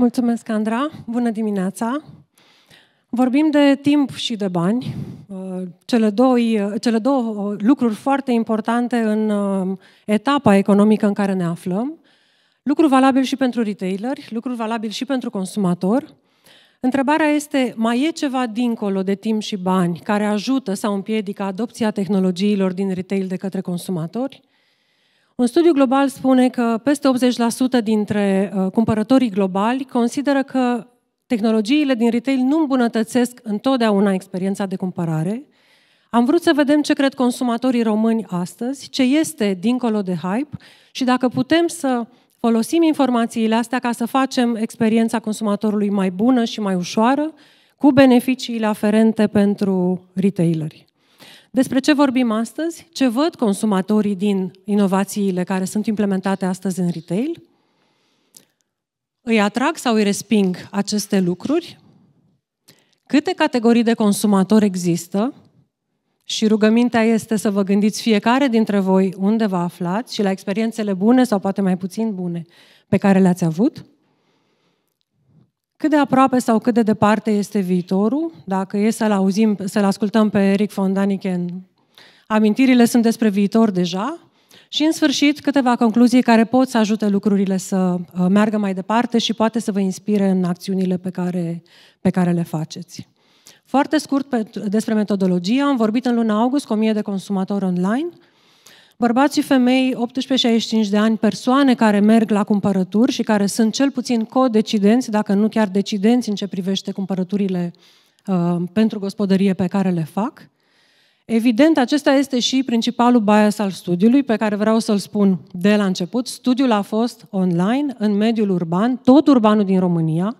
Mulțumesc, Andra. Bună dimineața. Vorbim de timp și de bani, uh, cele, doi, uh, cele două uh, lucruri foarte importante în etapa economică în care ne aflăm. Lucru valabil și pentru retaileri, lucru valabil și pentru consumator. Întrebarea este, mai e ceva dincolo de timp și bani care ajută sau împiedică adopția tehnologiilor din retail de către consumatori? Un studiu global spune că peste 80% dintre uh, cumpărătorii globali consideră că tehnologiile din retail nu îmbunătățesc întotdeauna experiența de cumpărare. Am vrut să vedem ce cred consumatorii români astăzi, ce este dincolo de hype și dacă putem să folosim informațiile astea ca să facem experiența consumatorului mai bună și mai ușoară, cu beneficiile aferente pentru retaileri. Despre ce vorbim astăzi? Ce văd consumatorii din inovațiile care sunt implementate astăzi în retail? Îi atrag sau îi resping aceste lucruri? Câte categorii de consumatori există? Și rugămintea este să vă gândiți fiecare dintre voi unde vă aflați și la experiențele bune sau poate mai puțin bune pe care le-ați avut. Cât de aproape sau cât de departe este viitorul? Dacă e să-l auzim, să-l ascultăm pe Eric von Daniken, amintirile sunt despre viitor deja. Și, în sfârșit, câteva concluzii care pot să ajute lucrurile să uh, meargă mai departe și poate să vă inspire în acțiunile pe care, pe care le faceți. Foarte scurt despre metodologie, am vorbit în luna august cu 1000 de consumatori online bărbați și femei 18-65 de ani, persoane care merg la cumpărături și care sunt cel puțin codecidenți, dacă nu chiar decidenți în ce privește cumpărăturile uh, pentru gospodărie pe care le fac. Evident, acesta este și principalul bias al studiului, pe care vreau să-l spun de la început. Studiul a fost online, în mediul urban, tot urbanul din România,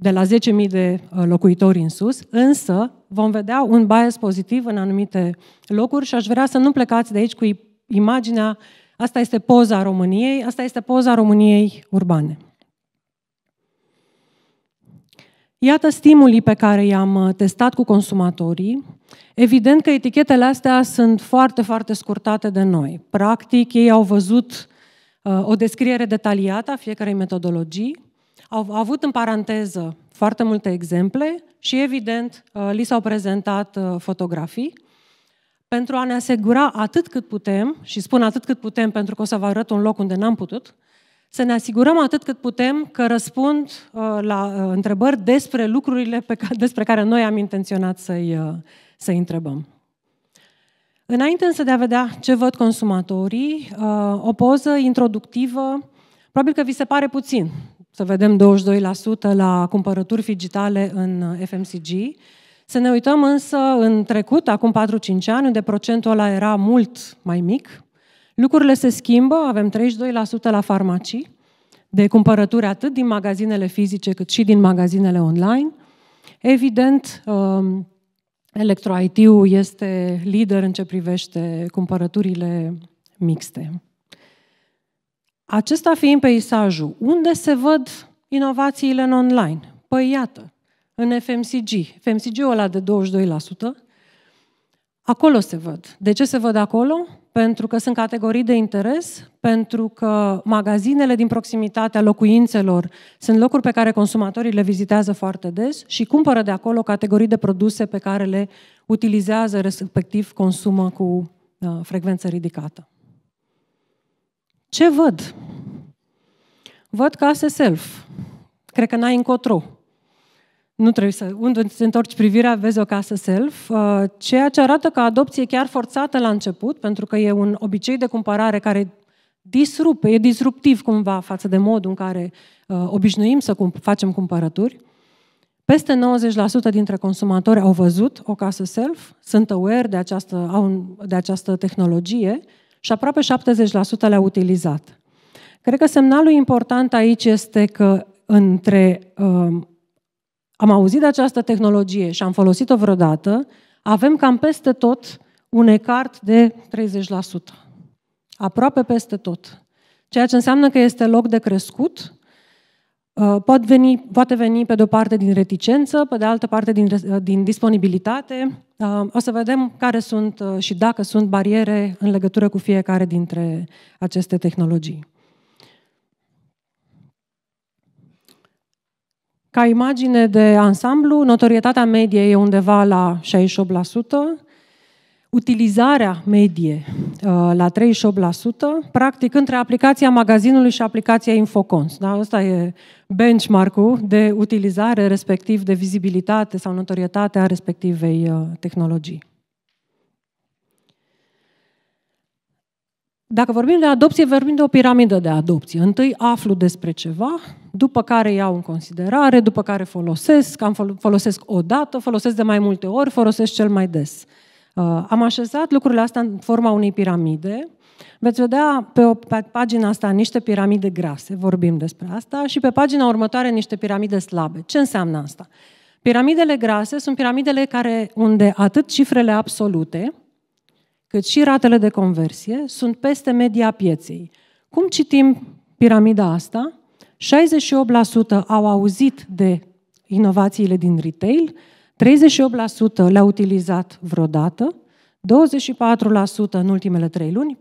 de la 10.000 de uh, locuitori în sus, însă vom vedea un bias pozitiv în anumite locuri și aș vrea să nu plecați de aici cu imaginea asta este poza României, asta este poza României urbane. Iată stimulii pe care i-am uh, testat cu consumatorii. Evident că etichetele astea sunt foarte, foarte scurtate de noi. Practic, ei au văzut uh, o descriere detaliată a fiecarei metodologii, au avut în paranteză foarte multe exemple și, evident, uh, li s-au prezentat uh, fotografii pentru a ne asigura atât cât putem, și spun atât cât putem pentru că o să vă arăt un loc unde n-am putut, să ne asigurăm atât cât putem că răspund uh, la întrebări despre lucrurile pe care, despre care noi am intenționat să-i, să întrebăm. Înainte însă de a vedea ce văd consumatorii, o poză introductivă, probabil că vi se pare puțin, să vedem 22% la cumpărături digitale în FMCG. Să ne uităm însă în trecut, acum 4-5 ani, unde procentul ăla era mult mai mic. Lucrurile se schimbă, avem 32% la farmacii, de cumpărături atât din magazinele fizice cât și din magazinele online. Evident, um, Electro-IT-ul este lider în ce privește cumpărăturile mixte. Acesta fiind peisajul, unde se văd inovațiile în online? Păi iată, în FMCG, FMCG-ul ăla de 22%, acolo se văd. De ce se văd acolo? Pentru că sunt categorii de interes, pentru că magazinele din proximitatea locuințelor sunt locuri pe care consumatorii le vizitează foarte des și cumpără de acolo categorii de produse pe care le utilizează, respectiv consumă cu uh, frecvență ridicată. Ce văd? Văd case self. Cred că n-ai încotro. Nu trebuie să... Unde îți întorci privirea, vezi o casă self, uh, ceea ce arată că adopție chiar forțată la început, pentru că e un obicei de cumpărare care disrupe, e disruptiv cumva față de modul în care uh, obișnuim să facem cumpărături. Peste 90% dintre consumatori au văzut o casă self, sunt aware de această, au, de această tehnologie, și aproape 70% le a utilizat. Cred că semnalul important aici este că între uh, am auzit de această tehnologie și am folosit-o vreodată, avem cam peste tot un ecart de 30%. Aproape peste tot. Ceea ce înseamnă că este loc de crescut Uh, pot veni, poate veni pe de o parte din reticență, pe de altă parte din, uh, din disponibilitate. Uh, o să vedem care sunt și dacă sunt bariere în legătură cu fiecare dintre aceste tehnologii. Ca imagine de ansamblu, notorietatea medie e undeva la utilizarea medie uh, la 38%, practic între aplicația magazinului și aplicația Infocons. Da? Asta e benchmark-ul de utilizare, respectiv de vizibilitate sau notorietate a respectivei uh, tehnologii. Dacă vorbim de adopție, vorbim de o piramidă de adopție. Întâi aflu despre ceva, după care iau în considerare, după care folosesc, am folosesc o dată, folosesc de mai multe ori, folosesc cel mai des. Uh, Uh, am așezat lucrurile astea în forma unei piramide. Veți vedea pe, o, pe pagina asta niște piramide grase, vorbim despre asta, și pe pagina următoare niște piramide slabe. Ce înseamnă asta? Piramidele grase sunt piramidele care, unde atât cifrele absolute, cât și ratele de conversie sunt peste media pieței. Cum citim piramida asta? 68% au auzit de inovațiile din retail, 38% le-a utilizat vreodată, 24% în ultimele trei luni,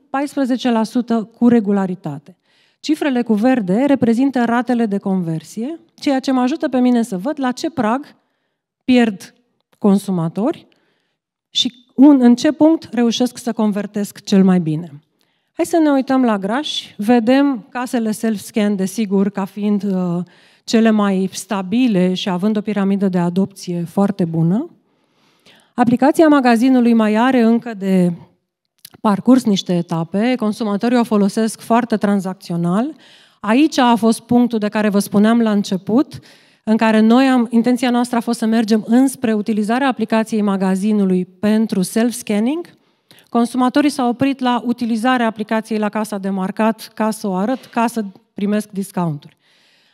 14% cu regularitate. Cifrele cu verde reprezintă ratele de conversie, ceea ce mă ajută pe mine să văd la ce prag pierd consumatori și un, în ce punct reușesc să convertesc cel mai bine. Hai să ne uităm la grași. vedem casele self-scan, desigur, ca fiind uh, cele mai stabile și având o piramidă de adopție foarte bună. Aplicația magazinului mai are încă de parcurs niște etape, consumatorii o folosesc foarte tranzacțional. Aici a fost punctul de care vă spuneam la început, în care noi am, intenția noastră a fost să mergem înspre utilizarea aplicației magazinului pentru self-scanning. Consumatorii s-au oprit la utilizarea aplicației la casa de marcat ca să o arăt, ca să primesc discounturi.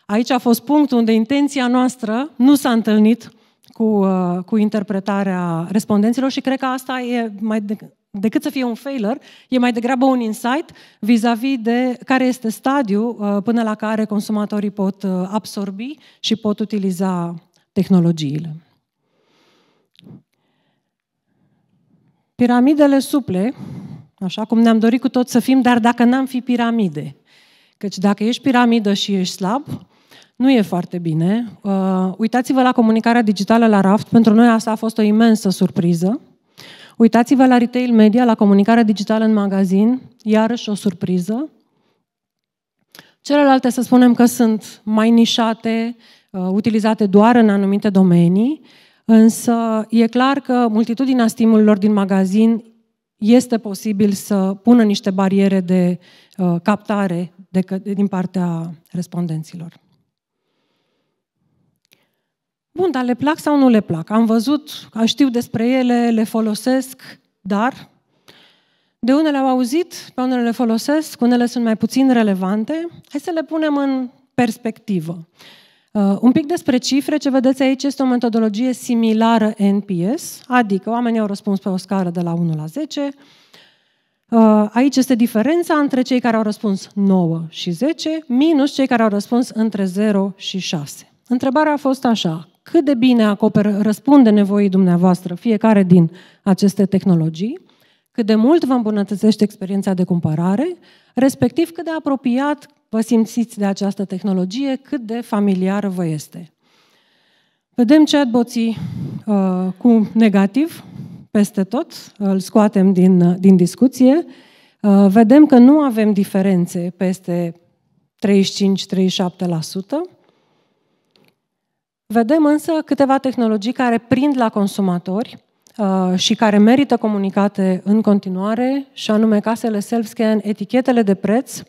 Aici a fost punctul unde intenția noastră nu s-a întâlnit cu, uh, cu interpretarea respondenților și cred că asta e mai de, decât să fie un failure, e mai degrabă un insight vis-a-vis de care este stadiul uh, până la care consumatorii pot uh, absorbi și pot utiliza tehnologiile. Piramidele suple, așa cum ne-am dorit cu tot să fim, dar dacă n-am fi piramide, căci dacă ești piramidă și ești slab, nu e foarte bine. Uh, uitați-vă la comunicarea digitală la Raft. Pentru noi asta a fost o imensă surpriză. Uitați-vă la retail media, la comunicarea digitală în magazin, iarăși o surpriză. Celelalte, să spunem că sunt mai nișate, uh, utilizate doar în anumite domenii, însă e clar că multitudinea stimulilor din magazin este posibil să pună niște bariere de uh, captare din partea respondenților. Bun, dar le plac sau nu le plac? Am văzut, știu despre ele, le folosesc, dar de unele au auzit, pe unele le folosesc, unele sunt mai puțin relevante. Hai să le punem în perspectivă. Uh, un pic despre cifre, ce vedeți aici este o metodologie similară NPS, adică oamenii au răspuns pe o scară de la 1 la 10. Uh, aici este diferența între cei care au răspuns 9 și 10, minus cei care au răspuns între 0 și 6. Întrebarea a fost așa, cât de bine acoperă, răspunde nevoii dumneavoastră fiecare din aceste tehnologii, cât de mult vă îmbunătățește experiența de cumpărare, respectiv cât de apropiat vă simțiți de această tehnologie, cât de familiară vă este. Vedem chatboții uh, cu negativ peste tot, îl scoatem din, uh, din discuție, uh, vedem că nu avem diferențe peste 35-37%, Vedem însă câteva tehnologii care prind la consumatori uh, și care merită comunicate în continuare, și anume casele self-scan, etichetele de preț.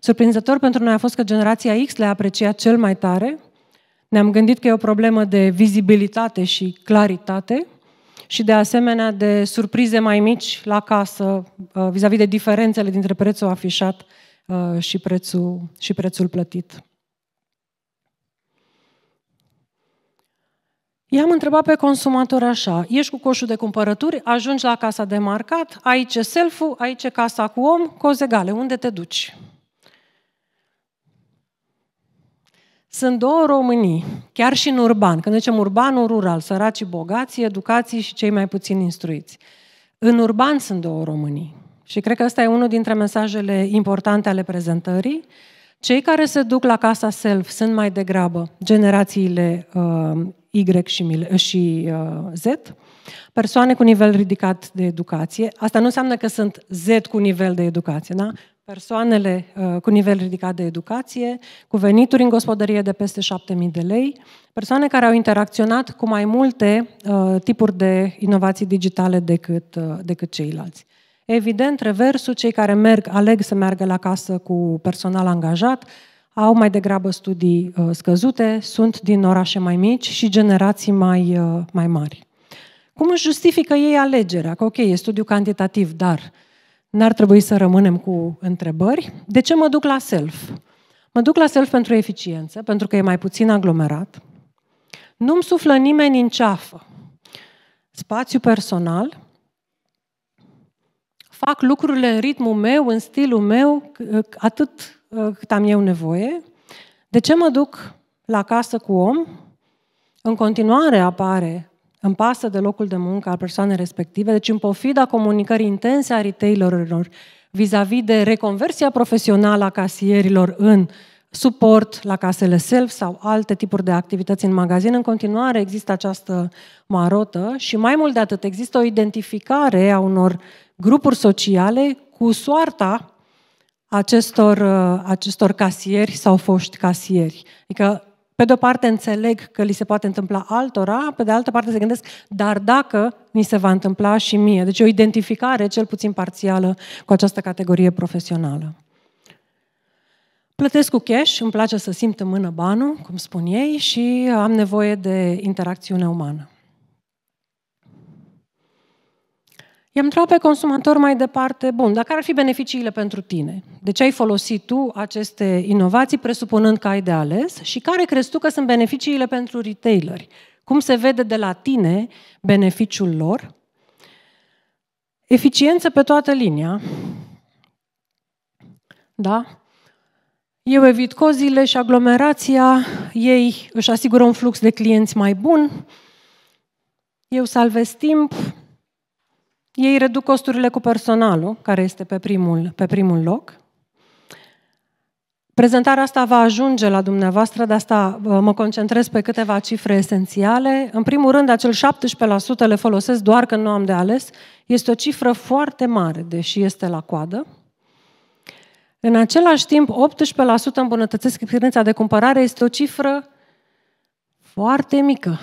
Surprinzător pentru noi a fost că generația X le-a apreciat cel mai tare. Ne-am gândit că e o problemă de vizibilitate și claritate și de asemenea de surprize mai mici la casă uh, vis-a-vis -vis de diferențele dintre prețul afișat uh, și prețul, și prețul plătit. I-am întrebat pe consumator așa, ieși cu coșul de cumpărături, ajungi la casa de marcat, aici e self aici e casa cu om, cozi egale, unde te duci? Sunt două Românii, chiar și în urban, când zicem urbanul rural, săracii bogați, educații și cei mai puțin instruiți. În urban sunt două Românii. Și cred că ăsta e unul dintre mesajele importante ale prezentării. Cei care se duc la casa self sunt mai degrabă generațiile uh, Y și, eh, și eh, Z, persoane cu nivel ridicat de educație. Asta nu înseamnă că sunt Z cu nivel de educație, da? Persoanele eh, cu nivel ridicat de educație, cu venituri în gospodărie de peste 7.000 de lei, persoane care au interacționat cu mai multe tipuri de inovații digitale decât, decât ceilalți. Evident, reversul, cei care merg, aleg să meargă la casă cu personal angajat, au mai degrabă studii uh, scăzute, sunt din orașe mai mici și generații mai, uh, mai mari. Cum își justifică ei alegerea? Că ok, e studiu cantitativ, dar n-ar trebui să rămânem cu întrebări. De ce mă duc la self? Mă duc la self pentru eficiență, pentru că e mai puțin aglomerat. Nu-mi suflă nimeni în ceafă. Spațiu personal. Fac lucrurile în ritmul meu, în stilul meu, uh, atât Uh, cât am eu nevoie. De ce mă duc la casă cu om? În continuare apare, îmi pasă de locul de muncă al persoanei respective, deci în pofida comunicării intense a retailerilor vis-a-vis de reconversia profesională a casierilor în suport la casele self sau alte tipuri de activități în magazin, în continuare există această marotă și mai mult de atât există o identificare a unor grupuri sociale cu soarta acestor, uh, acestor casieri sau foști casieri. Adică, pe de o parte înțeleg că li se poate întâmpla altora, pe de altă parte se gândesc, dar dacă mi se va întâmpla și mie. Deci o identificare, cel puțin parțială, cu această categorie profesională. Plătesc cu cash, îmi place să simt în mână banul, cum spun ei, și am nevoie de interacțiune umană. I-am întrebat pe consumator mai departe, bun, dar care ar fi beneficiile pentru tine? De ce ai folosit tu aceste inovații presupunând că ai de ales și care crezi tu că sunt beneficiile pentru retaileri? Cum se vede de la tine beneficiul lor? Eficiență pe toată linia. Da? Eu evit cozile și aglomerația, ei își asigură un flux de clienți mai bun, eu salvez timp, ei reduc costurile cu personalul, care este pe primul, pe primul loc. Prezentarea asta va ajunge la dumneavoastră, de asta mă concentrez pe câteva cifre esențiale. În primul rând, acel 17% le folosesc doar când nu am de ales. Este o cifră foarte mare, deși este la coadă. În același timp, 18% îmbunătățesc experiența de cumpărare este o cifră foarte mică.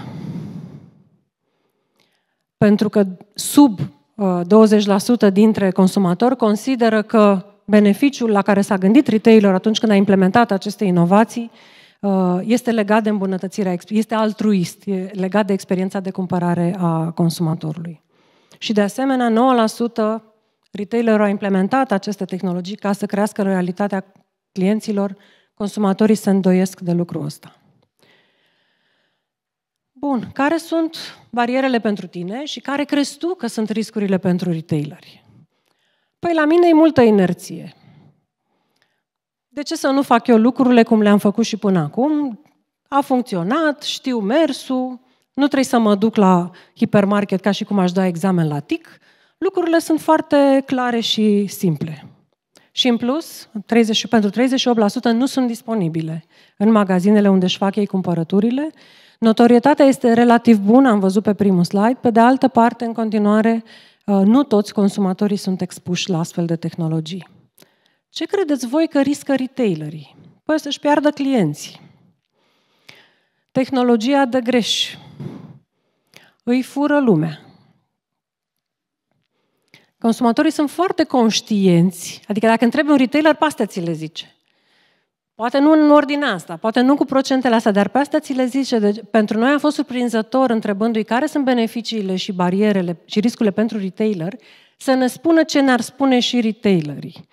Pentru că sub 20% dintre consumatori consideră că beneficiul la care s-a gândit retailer atunci când a implementat aceste inovații uh, este legat de îmbunătățirea, este altruist, e legat de experiența de cumpărare a consumatorului. Și de asemenea, 9% retailerul a implementat aceste tehnologii ca să crească realitatea clienților, consumatorii se îndoiesc de lucrul ăsta. Bun, care sunt barierele pentru tine și care crezi tu că sunt riscurile pentru retaileri? Păi la mine e multă inerție. De ce să nu fac eu lucrurile cum le-am făcut și până acum? A funcționat, știu mersul, nu trebuie să mă duc la hipermarket ca și cum aș da examen la TIC. Lucrurile sunt foarte clare și simple. Și în plus, 30, pentru 38% nu sunt disponibile în magazinele unde își fac ei cumpărăturile Notorietatea este relativ bună, am văzut pe primul slide. Pe de altă parte, în continuare, uh, nu toți consumatorii sunt expuși la astfel de tehnologii. Ce credeți voi că riscă retailerii? Păi să-și piardă clienții. Tehnologia de greș. Îi fură lumea. Consumatorii sunt foarte conștienți. Adică dacă întrebi un retailer, pe astea ți le zice. Poate nu în ordinea asta, poate nu cu procentele astea, dar pe asta ți le zice. Deci, pentru noi a fost surprinzător, întrebându-i care sunt beneficiile și barierele și riscurile pentru retailer, să ne spună ce ne-ar spune și retailerii.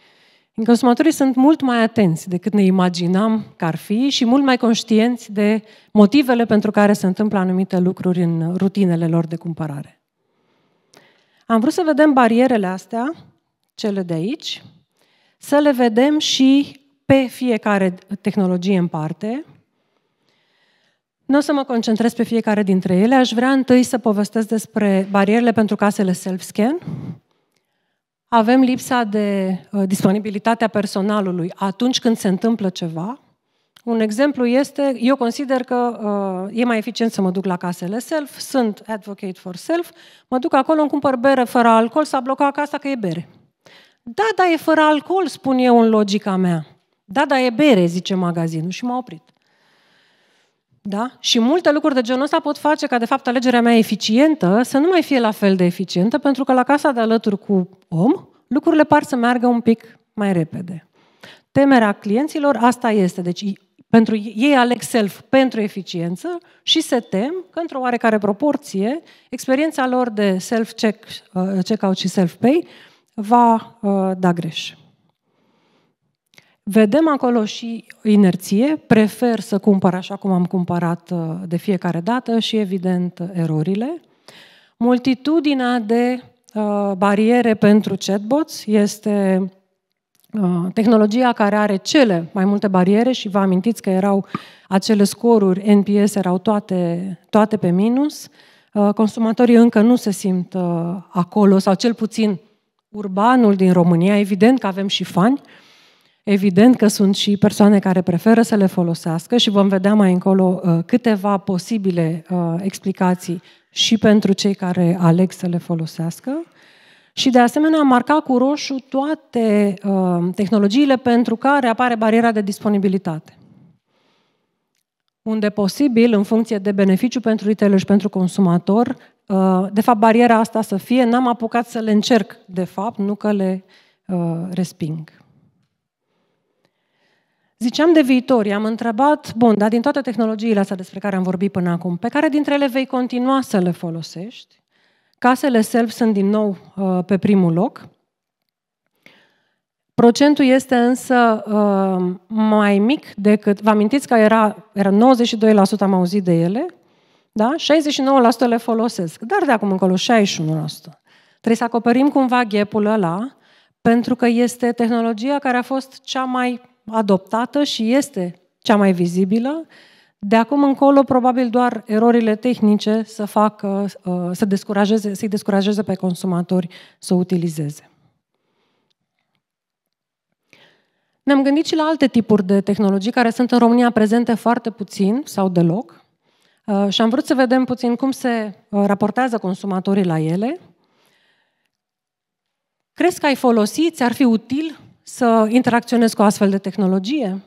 În Consumatorii sunt mult mai atenți decât ne imaginam că ar fi și mult mai conștienți de motivele pentru care se întâmplă anumite lucruri în rutinele lor de cumpărare. Am vrut să vedem barierele astea, cele de aici, să le vedem și pe fiecare tehnologie în parte. Nu o să mă concentrez pe fiecare dintre ele. Aș vrea întâi să povestesc despre barierele pentru casele self-scan. Avem lipsa de uh, disponibilitatea personalului atunci când se întâmplă ceva. Un exemplu este, eu consider că uh, e mai eficient să mă duc la casele self, sunt advocate for self, mă duc acolo, îmi cumpăr bere fără alcool, s-a blocat casa că e bere. Da, da, e fără alcool, spun eu în logica mea. Da, da, e bere, zice magazinul și m-a oprit. Da? Și multe lucruri de genul ăsta pot face ca, de fapt, alegerea mea eficientă să nu mai fie la fel de eficientă, pentru că la casa de alături cu om, lucrurile par să meargă un pic mai repede. Temerea clienților, asta este. Deci, pentru ei aleg self pentru eficiență și se tem că, într-o oarecare proporție, experiența lor de self-check, uh, check-out și self-pay va uh, da greș. Vedem acolo și inerție, prefer să cumpăr așa cum am cumpărat uh, de fiecare dată și, evident, erorile. Multitudinea de uh, bariere pentru chatbots este uh, tehnologia care are cele mai multe bariere și vă amintiți că erau acele scoruri NPS, erau toate, toate pe minus. Uh, consumatorii încă nu se simt acolo, sau cel puțin urbanul din România, evident că avem și fani, uh, Evident că sunt și persoane care preferă să le folosească și vom vedea mai încolo uh, câteva posibile uh, explicații și pentru cei care aleg să le folosească. Și de asemenea am marcat cu roșu toate uh, tehnologiile pentru care apare bariera de disponibilitate. Unde posibil, în funcție de beneficiu pentru retailer și pentru consumator, de fapt bariera asta să fie, n-am apucat să le încerc, de fapt, nu că le resping. Ziceam de viitor, i-am întrebat, bun, dar din toate tehnologiile astea despre care am vorbit până acum, pe care dintre ele vei continua să le folosești? Casele self sunt din nou uh, pe primul loc. Procentul este însă uh, mai mic decât, vă amintiți că era, era 92% am auzit de ele, da? 69% le folosesc, dar de acum încolo 61%. Trebuie să acoperim cumva ghepul ăla, pentru că este tehnologia care a fost cea mai adoptată și este cea mai vizibilă. De acum încolo, probabil doar erorile tehnice să facă, uh, să descurajeze, să-i descurajeze pe consumatori să o utilizeze. Ne-am gândit și la alte tipuri de tehnologii care sunt în România prezente foarte puțin sau deloc uh, și am vrut să vedem puțin cum se uh, raportează consumatorii la ele. Crezi că ai folosit, ți-ar fi util să interacționezi cu astfel de tehnologie?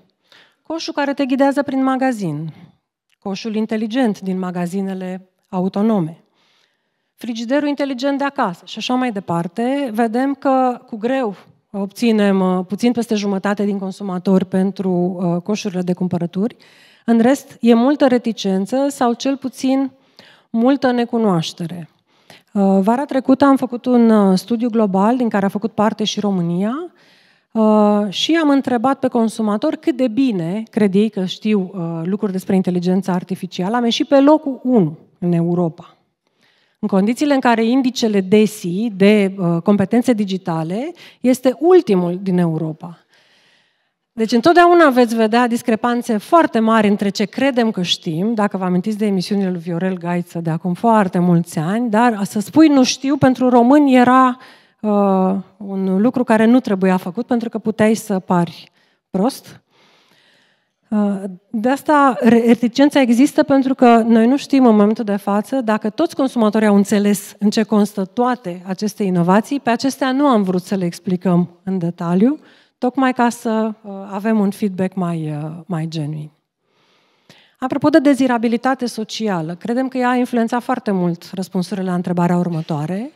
Coșul care te ghidează prin magazin, coșul inteligent din magazinele autonome, frigiderul inteligent de acasă și așa mai departe, vedem că cu greu obținem uh, puțin peste jumătate din consumatori pentru uh, coșurile de cumpărături. În rest, e multă reticență sau cel puțin multă necunoaștere. Uh, vara trecută am făcut un studiu global din care a făcut parte și România Uh, și am întrebat pe consumator cât de bine cred ei că știu uh, lucruri despre inteligența artificială. Am ieșit pe locul 1 în Europa. În condițiile în care indicele DESI, de uh, competențe digitale, este ultimul din Europa. Deci întotdeauna veți vedea discrepanțe foarte mari între ce credem că știm, dacă vă amintiți de emisiunile lui Viorel Gaiță de acum foarte mulți ani, dar să spui nu știu pentru români era uh, uh, un lucru care nu trebuia făcut pentru că puteai să pari prost. Uh, de asta reticența există pentru că noi nu știm în momentul de față dacă toți consumatorii au înțeles în ce constă toate aceste inovații. Pe acestea nu am vrut să le explicăm în detaliu, tocmai ca să uh, avem un feedback mai, uh, mai genuin. Apropo de dezirabilitate socială, credem că ea a influențat foarte mult răspunsurile la întrebarea următoare.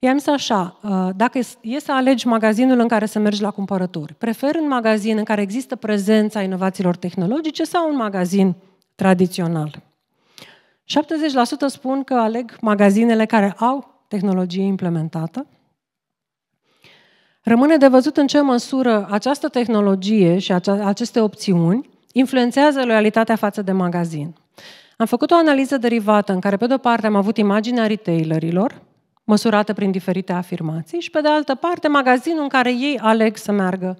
I-am zis așa, ă, dacă e să alegi magazinul în care să mergi la cumpărături, prefer un magazin în care există prezența inovațiilor tehnologice sau un magazin tradițional? 70% spun că aleg magazinele care au tehnologie implementată. Rămâne de văzut în ce măsură această tehnologie și aceste opțiuni influențează loialitatea față de magazin. Am făcut o analiză derivată în care, pe de-o parte, am avut imaginea retailerilor, măsurată prin diferite afirmații, și pe de altă parte magazinul în care ei aleg să meargă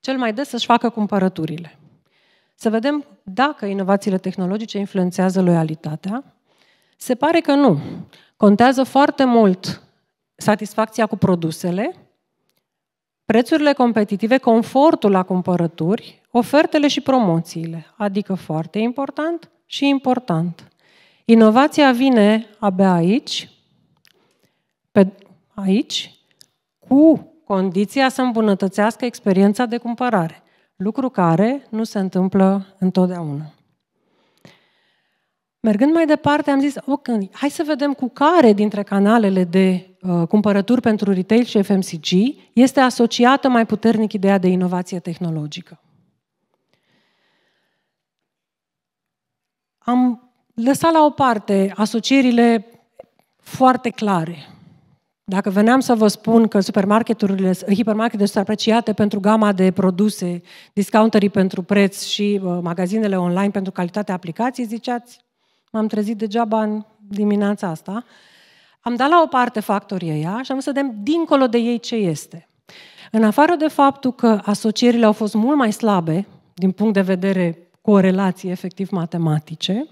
cel mai des să-și facă cumpărăturile. Să vedem dacă inovațiile tehnologice influențează loialitatea. Se pare că nu. Contează foarte mult satisfacția cu produsele, prețurile competitive, confortul la cumpărături, ofertele și promoțiile, adică foarte important și important. Inovația vine abia aici, pe aici cu condiția să îmbunătățească experiența de cumpărare, lucru care nu se întâmplă întotdeauna. Mergând mai departe, am zis, ok, hai să vedem cu care dintre canalele de uh, cumpărături pentru retail și FMCG este asociată mai puternic ideea de inovație tehnologică. Am lăsat la o parte asocierile foarte clare dacă veneam să vă spun că supermarketurile, hipermarketurile sunt apreciate pentru gama de produse, discounterii pentru preț și uh, magazinele online pentru calitatea aplicației, ziceați, m-am trezit degeaba în dimineața asta. Am dat la o parte factorii ăia și am să vedem dincolo de ei ce este. În afară de faptul că asocierile au fost mult mai slabe din punct de vedere corelații efectiv matematice,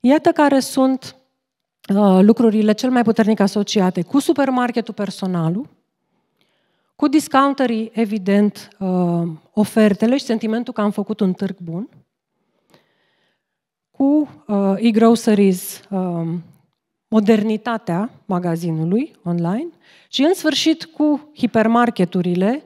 iată care sunt Uh, lucrurile cel mai puternic asociate cu supermarketul personalul, cu discounterii, evident, uh, ofertele și sentimentul că am făcut un târg bun, cu uh, e-groceries, um, modernitatea magazinului online și, în sfârșit, cu hipermarketurile,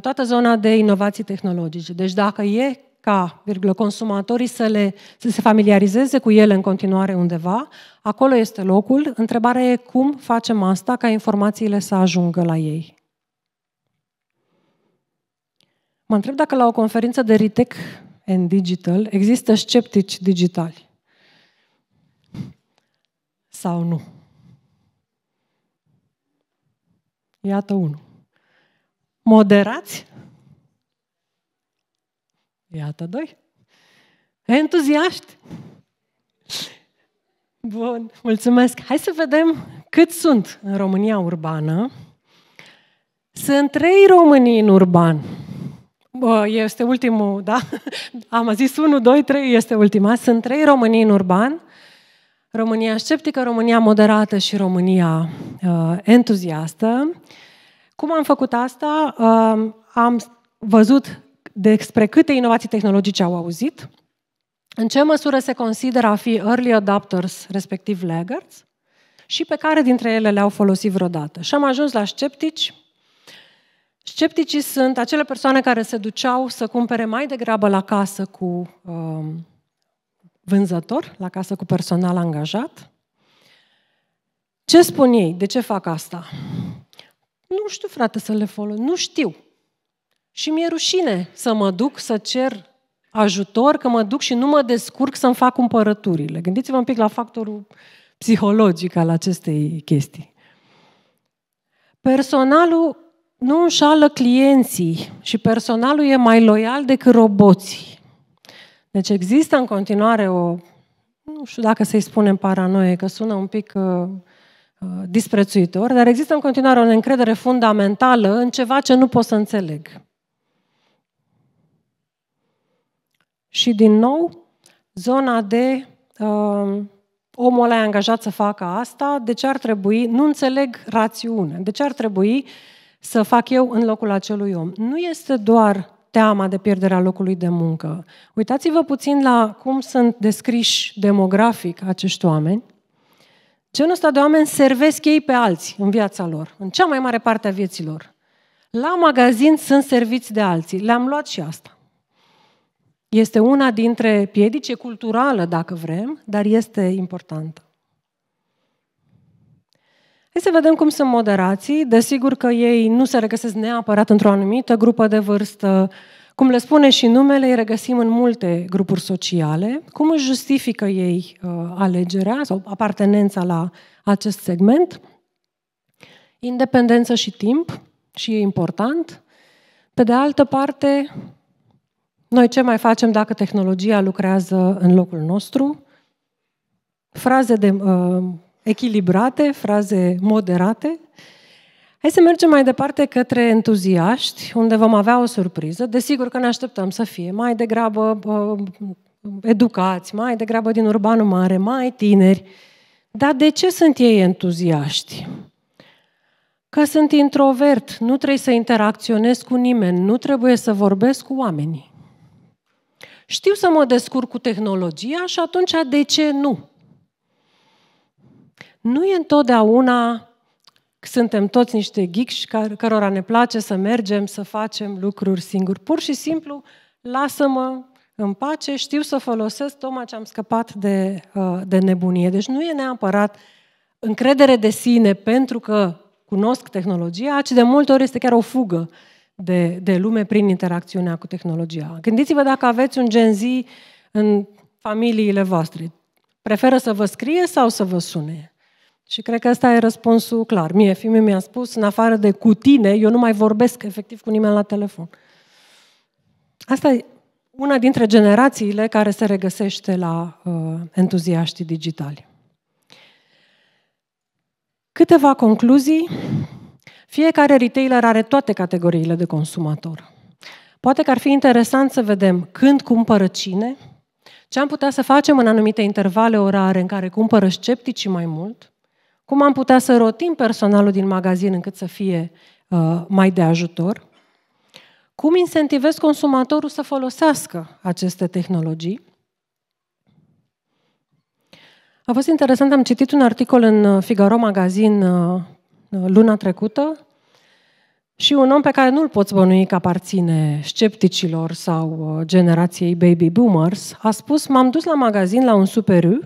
toată zona de inovații tehnologice. Deci dacă e ca virgulă, consumatorii să, le, să se familiarizeze cu ele în continuare undeva, acolo este locul. Întrebarea e cum facem asta ca informațiile să ajungă la ei. Mă întreb dacă la o conferință de RITEC and Digital există sceptici digitali. Sau nu? Iată unul. Moderați Iată doi. Entuziaști? Bun, mulțumesc. Hai să vedem cât sunt în România urbană. Sunt trei români în urban. Bă, este ultimul, da? Am zis 1, 2, 3, este ultima. Sunt trei români în urban. România sceptică, România moderată și România uh, entuziastă. Cum am făcut asta? Uh, am văzut despre câte inovații tehnologice au auzit, în ce măsură se consideră a fi early adopters respectiv laggards, și pe care dintre ele le-au folosit vreodată. Și am ajuns la sceptici. Scepticii sunt acele persoane care se duceau să cumpere mai degrabă la casă cu um, vânzător, la casă cu personal angajat. Ce spun ei? De ce fac asta? Nu știu, frate, să le folosesc. Nu știu și mi-e rușine să mă duc să cer ajutor, că mă duc și nu mă descurc să-mi fac cumpărăturile. Gândiți-vă un pic la factorul psihologic al acestei chestii. Personalul nu înșală clienții și personalul e mai loial decât roboții. Deci există în continuare o, nu știu dacă să-i spunem paranoie, că sună un pic uh, uh disprețuitor, dar există în continuare o încredere fundamentală în ceva ce nu pot să înțeleg. și din nou zona de uh, omul ăla e angajat să facă asta, de ce ar trebui, nu înțeleg rațiune, de ce ar trebui să fac eu în locul acelui om. Nu este doar teama de pierderea locului de muncă. Uitați-vă puțin la cum sunt descriși demografic acești oameni. Genul ăsta de oameni servesc ei pe alții în viața lor, în cea mai mare parte a vieților. La magazin sunt serviți de alții. Le-am luat și asta. Este una dintre piedici, e culturală dacă vrem, dar este importantă. Hai să vedem cum sunt moderații. Desigur că ei nu se regăsesc neapărat într-o anumită grupă de vârstă. Cum le spune și numele, îi regăsim în multe grupuri sociale. Cum își justifică ei uh, alegerea sau apartenența la acest segment? Independență și timp, și e important. Pe de altă parte, noi ce mai facem dacă tehnologia lucrează în locul nostru? Fraze de, uh, echilibrate, fraze moderate. Hai să mergem mai departe către entuziaști, unde vom avea o surpriză. Desigur că ne așteptăm să fie mai degrabă uh, educați, mai degrabă din urbanul mare, mai tineri. Dar de ce sunt ei entuziaști? Că sunt introvert, nu trebuie să interacționez cu nimeni, nu trebuie să vorbesc cu oamenii. Știu să mă descurc cu tehnologia și atunci de ce nu? Nu e întotdeauna suntem toți niște geeks cărora ne place să mergem, să facem lucruri singuri. Pur și simplu, lasă-mă în pace, știu să folosesc tocmai ce am scăpat de, uh, de nebunie. Deci nu e neapărat încredere de sine pentru că cunosc tehnologia, ci de multe ori este chiar o fugă de, de lume prin interacțiunea cu tehnologia. Gândiți-vă dacă aveți un Gen Z în familiile voastre. Preferă să vă scrie sau să vă sune? Și cred că ăsta e răspunsul clar. Mie, fiul mi-a spus, în afară de cu tine, eu nu mai vorbesc efectiv cu nimeni la telefon. Asta e una dintre generațiile care se regăsește la uh, entuziaștii digitali. Câteva concluzii fiecare retailer are toate categoriile de consumator. Poate că ar fi interesant să vedem când cumpără cine, ce am putea să facem în anumite intervale orare în care cumpără scepticii mai mult, cum am putea să rotim personalul din magazin încât să fie uh, mai de ajutor, cum incentivez consumatorul să folosească aceste tehnologii. A fost interesant, am citit un articol în uh, Figaro Magazin uh, luna trecută și un om pe care nu-l poți bănui că aparține scepticilor sau uh, generației baby boomers, a spus, m-am dus la magazin la un superu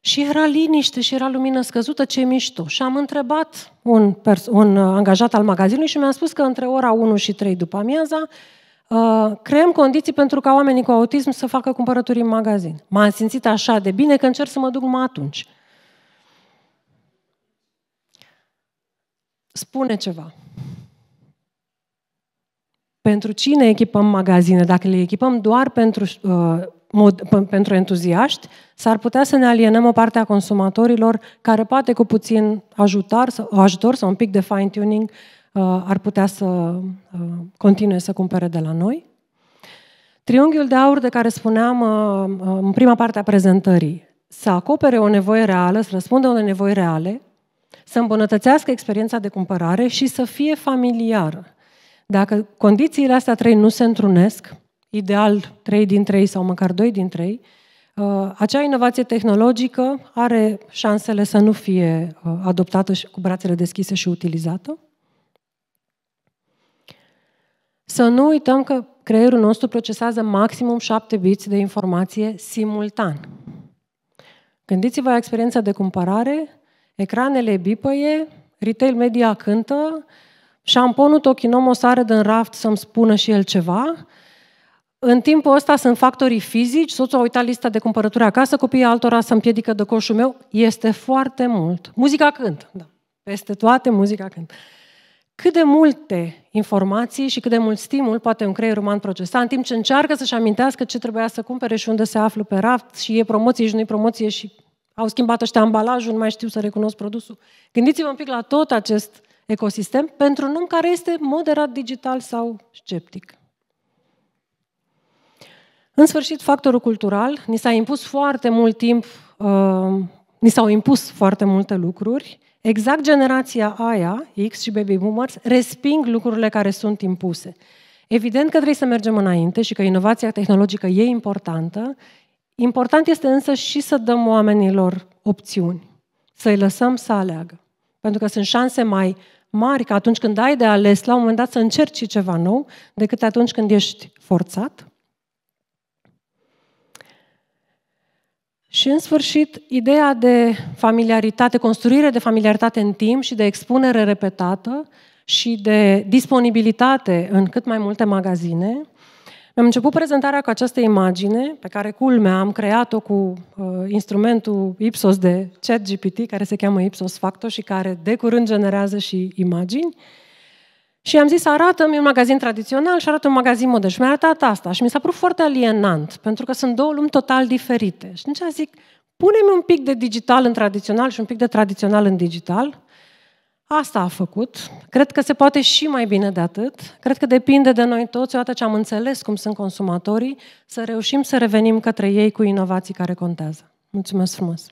și era liniște și era lumină scăzută, ce mișto. Și am întrebat un, pers- un uh, angajat al magazinului și mi-a spus că între ora 1 și 3 după amiaza Uh, creăm condiții pentru ca oamenii cu autism să facă cumpărături în magazin. M-am simțit așa de bine că încerc să mă duc numai atunci. spune ceva. Pentru cine echipăm magazine? Dacă le echipăm doar pentru, uh, mod, p- pentru entuziaști, s-ar putea să ne alienăm o parte a consumatorilor care poate cu puțin ajutor, ajutor sau un pic de fine-tuning uh, ar putea să uh, continue să cumpere de la noi. Triunghiul de aur de care spuneam uh, uh în prima parte a prezentării, să acopere o nevoie reală, să răspundă unei nevoi reale, să îmbunătățească experiența de cumpărare și să fie familiară. Dacă condițiile astea trei nu se întrunesc, ideal trei din trei sau măcar doi din trei, uh, acea inovație tehnologică are șansele să nu fie uh, adoptată și cu brațele deschise și utilizată. Să nu uităm că creierul nostru procesează maximum 7 biți de informație simultan. Gândiți-vă la experiența de cumpărare, Ecranele bipăie, retail media cântă, șamponul o sare din raft să-mi spună și el ceva. În timpul ăsta sunt factorii fizici, soțul a uitat lista de cumpărături acasă, copiii altora să împiedică de coșul meu. Este foarte mult. Muzica cântă, da. Peste toate muzica cântă. Cât de multe informații și cât de mult stimul poate un creier uman procesa, în timp ce încearcă să-și amintească ce trebuia să cumpere și unde se află pe raft și e promoție și nu-i promoție și au schimbat ăștia ambalajul, nu mai știu să recunosc produsul. Gândiți-vă un pic la tot acest ecosistem pentru un om care este moderat digital sau sceptic. În sfârșit, factorul cultural. Ni s-a impus foarte mult timp, uh, ni s-au impus foarte multe lucruri. Exact generația aia, X și Baby Boomers, resping lucrurile care sunt impuse. Evident că trebuie să mergem înainte și că inovația tehnologică e importantă, Important este însă și să dăm oamenilor opțiuni, să-i lăsăm să aleagă. Pentru că sunt șanse mai mari că atunci când ai de ales, la un moment dat să încerci ceva nou, decât atunci când ești forțat. Și în sfârșit, ideea de familiaritate, construire de familiaritate în timp și de expunere repetată și de disponibilitate în cât mai multe magazine, mi-am început prezentarea cu această imagine, pe care culmea am creat-o cu uh, instrumentul Ipsos de ChatGPT, care se cheamă Ipsos Facto și care de curând generează și imagini. Și am zis, arată-mi un magazin tradițional și arată un magazin modern. Și mi-a arătat asta și mi s-a părut foarte alienant, pentru că sunt două lumi total diferite. Și atunci zic, pune-mi un pic de digital în tradițional și un pic de tradițional în digital Asta a făcut. Cred că se poate și mai bine de atât. Cred că depinde de noi toți, odată ce am înțeles cum sunt consumatorii, să reușim să revenim către ei cu inovații care contează. Mulțumesc frumos!